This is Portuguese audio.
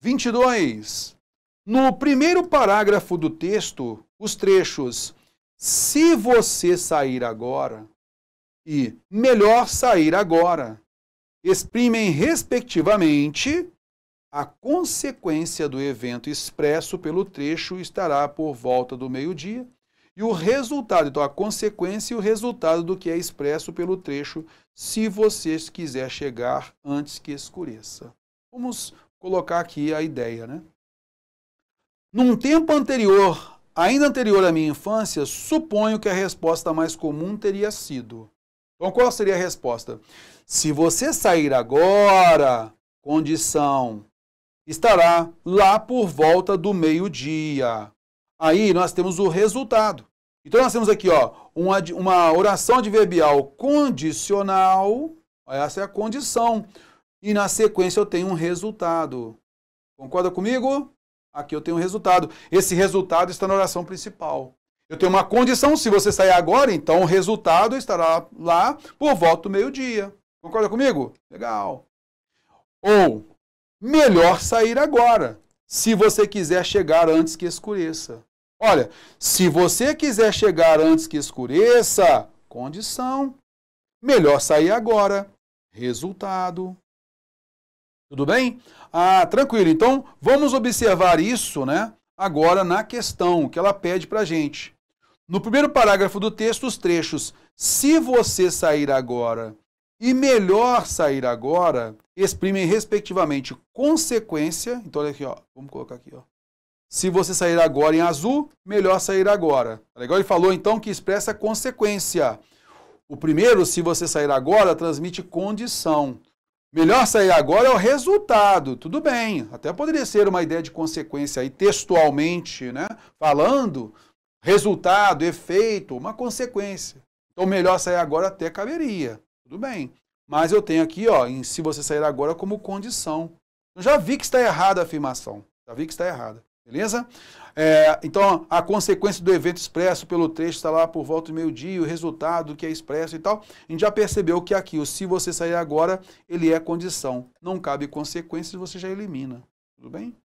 22. No primeiro parágrafo do texto, os trechos se você sair agora e melhor sair agora exprimem, respectivamente, a consequência do evento expresso pelo trecho estará por volta do meio-dia e o resultado, então a consequência e o resultado do que é expresso pelo trecho, se você quiser chegar antes que escureça. Vamos colocar aqui a ideia, né? Num tempo anterior, ainda anterior à minha infância, suponho que a resposta mais comum teria sido. Então, qual seria a resposta? Se você sair agora, condição, estará lá por volta do meio-dia. Aí nós temos o resultado. Então nós temos aqui ó, uma, uma oração adverbial condicional, essa é a condição, e na sequência eu tenho um resultado. Concorda comigo? Aqui eu tenho um resultado. Esse resultado está na oração principal. Eu tenho uma condição, se você sair agora, então o resultado estará lá por volta do meio-dia. Concorda comigo? Legal. Ou, melhor sair agora, se você quiser chegar antes que escureça. Olha, se você quiser chegar antes que escureça, condição. Melhor sair agora. Resultado. Tudo bem? Ah, tranquilo. Então, vamos observar isso, né? Agora na questão que ela pede para gente. No primeiro parágrafo do texto, os trechos se você sair agora e melhor sair agora exprimem respectivamente consequência. Então olha aqui, ó, vamos colocar aqui, ó. Se você sair agora em azul, melhor sair agora. Tá legal? Ele falou então que expressa consequência. O primeiro, se você sair agora, transmite condição. Melhor sair agora é o resultado. Tudo bem, até poderia ser uma ideia de consequência aí textualmente, né? Falando, resultado, efeito, uma consequência. Então, melhor sair agora até caberia. Tudo bem. Mas eu tenho aqui, ó, em se você sair agora como condição. Eu já vi que está errada a afirmação. Já vi que está errada. Beleza? É, então, a consequência do evento expresso pelo trecho está lá por volta do meio-dia, o resultado que é expresso e tal. A gente já percebeu que aqui, o se você sair agora, ele é condição. Não cabe consequência, você já elimina. Tudo bem?